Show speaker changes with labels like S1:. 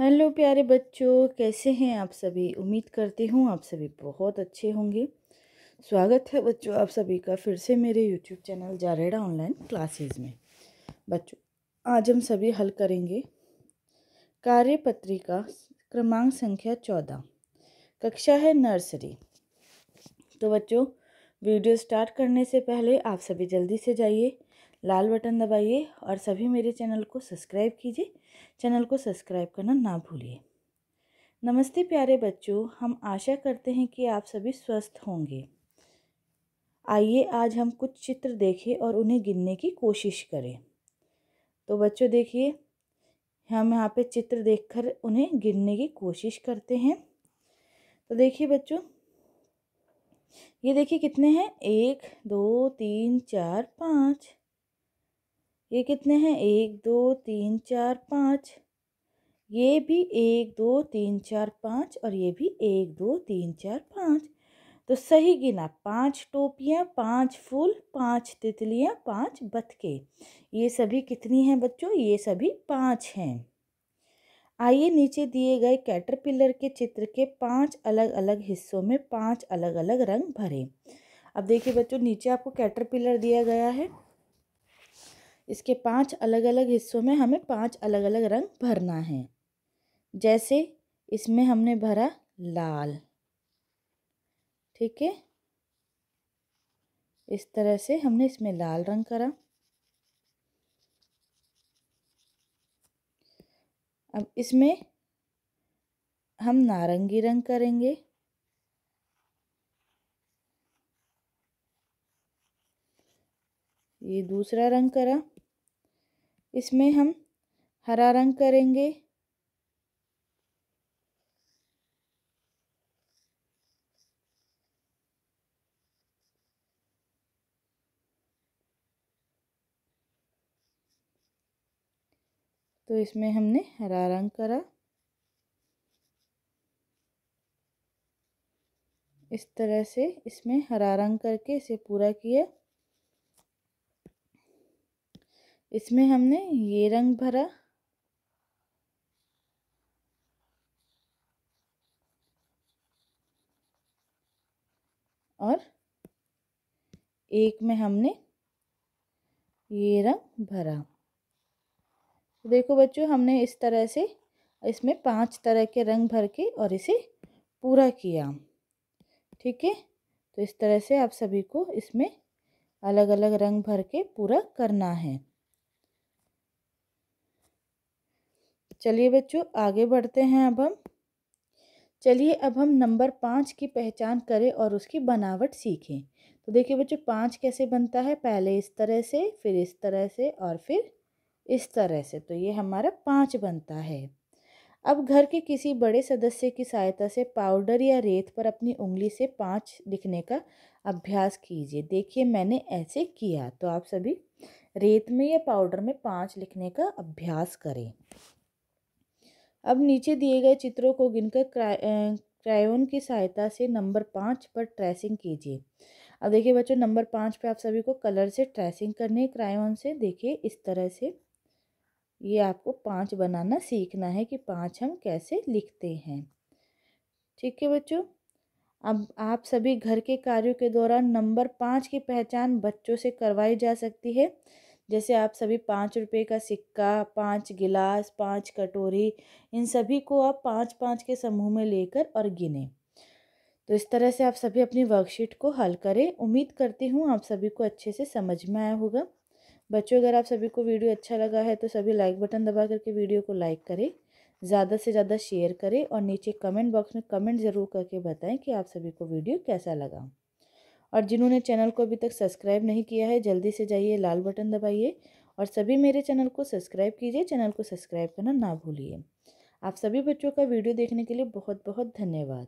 S1: hello प्यारे बच्चों कैसे हैं आप सभी उम्मीद करती हूँ आप सभी बहुत अच्छे होंगे स्वागत है बच्चों आप सभी का फिर से मेरे यूट्यूब चैनल जारेडा ऑनलाइन क्लासेस में बच्चों आज हम सभी हल करेंगे कार्य पत्रिका क्रमांक संख्या चौदह कक्षा है नर्सरी तो बच्चों वीडियो स्टार्ट करने से पहले आप सभी जल्दी से जाइए लाल बटन दबाइए और सभी मेरे चैनल को सब्सक्राइब कीजिए चैनल को सब्सक्राइब करना ना भूलिए नमस्ते प्यारे बच्चों हम आशा करते हैं कि आप सभी स्वस्थ होंगे आइए आज हम कुछ चित्र देखें और उन्हें गिनने की कोशिश करें तो बच्चों देखिए हम यहाँ पे चित्र देखकर उन्हें गिनने की कोशिश करते हैं तो देखिए बच्चों ये देखिए कितने हैं एक दो तीन चार पाँच ये कितने हैं एक दो तीन चार पाँच ये भी एक दो तीन चार पाँच और ये भी एक दो तीन चार पाँच तो सही गिना पांच टोपियाँ पांच फूल पांच तितलियाँ पांच बतके ये सभी कितनी हैं बच्चों ये सभी पांच हैं आइए नीचे दिए गए कैटरपिलर के चित्र के पांच अलग अलग हिस्सों में पांच अलग अलग रंग भरें अब देखिए बच्चों नीचे आपको कैटरपिलर दिया गया है इसके पांच अलग अलग हिस्सों में हमें पांच अलग अलग रंग भरना है जैसे इसमें हमने भरा लाल ठीक है इस तरह से हमने इसमें लाल रंग करा अब इसमें हम नारंगी रंग करेंगे ये दूसरा रंग करा इसमें हम हरा रंग करेंगे तो इसमें हमने हरा रंग करा इस तरह से इसमें हरा रंग करके इसे पूरा किया इसमें हमने ये रंग भरा और एक में हमने ये रंग भरा तो देखो बच्चों हमने इस तरह से इसमें पांच तरह के रंग भर के और इसे पूरा किया ठीक है तो इस तरह से आप सभी को इसमें अलग अलग रंग भर के पूरा करना है चलिए बच्चों आगे बढ़ते हैं अब हम चलिए अब हम नंबर पाँच की पहचान करें और उसकी बनावट सीखें तो देखिए बच्चों पाँच कैसे बनता है पहले इस तरह से फिर इस तरह से और फिर इस तरह से तो ये हमारा पाँच बनता है अब घर के किसी बड़े सदस्य की सहायता से पाउडर या रेत पर अपनी उंगली से पाँच लिखने का अभ्यास कीजिए देखिए मैंने ऐसे किया तो आप सभी रेत में या पाउडर में पाँच लिखने का अभ्यास करें अब नीचे दिए गए चित्रों को गिनकर क्रायोन की सहायता से नंबर पाँच पर ट्रेसिंग कीजिए अब देखिए बच्चों नंबर पाँच पे आप सभी को कलर से ट्रेसिंग करनी है क्रायोन से देखिए इस तरह से ये आपको पाँच बनाना सीखना है कि पाँच हम कैसे लिखते हैं ठीक है बच्चों अब आप सभी घर के कार्यों के दौरान नंबर पाँच की पहचान बच्चों से करवाई जा सकती है जैसे आप सभी पाँच रुपये का सिक्का पाँच गिलास पाँच कटोरी इन सभी को आप पाँच पाँच के समूह में लेकर और गिनें तो इस तरह से आप सभी अपनी वर्कशीट को हल करें उम्मीद करती हूँ आप सभी को अच्छे से समझ में आया होगा बच्चों अगर आप सभी को वीडियो अच्छा लगा है तो सभी लाइक बटन दबा करके वीडियो को लाइक करें ज़्यादा से ज़्यादा शेयर करें और नीचे कमेंट बॉक्स में कमेंट ज़रूर करके बताएं कि आप सभी को वीडियो कैसा लगा और जिन्होंने चैनल को अभी तक सब्सक्राइब नहीं किया है जल्दी से जाइए लाल बटन दबाइए और सभी मेरे चैनल को सब्सक्राइब कीजिए चैनल को सब्सक्राइब करना ना भूलिए आप सभी बच्चों का वीडियो देखने के लिए बहुत बहुत धन्यवाद